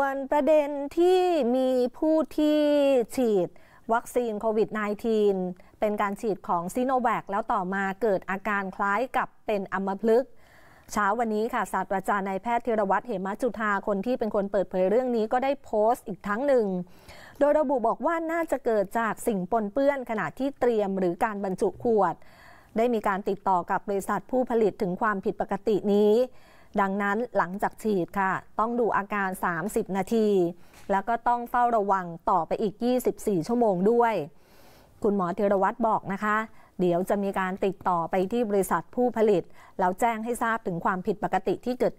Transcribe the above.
วนประเด็นที่มีผู้ที่ฉีดวัคซีนโควิด -19 เป็นการฉีดของซีโนแวคแล้วต่อมาเกิดอาการคล้ายกับเป็นอัมพฤกษ์เช้าวันนี้ค่ะศาสตราจารย์นายแพทย์ธทรวัตรเหมจุธา คนที่เป็นคนเปิดเผยเรื่องนี้ก็ได้โพสต์อีกทั้งหนึ่ง โดยระบุบอกว่าน่าจะเกิดจากสิ่งปนเปื้อนขณะที่เตรียมหรือการบรรจุขวด ได้มีการติดต่อกับบริษัทผู้ผลิตถึงความผิดปกตินี้ดังนั้นหลังจากฉีดค่ะต้องดูอาการ 30 นาที แล้วก็ต้องเฝ้าระวังต่อไปอีก 24 ชั่วโมงด้วย คุณหมอธีรวัตรบอกนะคะ เดี๋ยวจะมีการติดต่อไปที่บริษัทผู้ผลิต แล้วแจ้งให้ทราบถึงความผิดปกติที่เกิด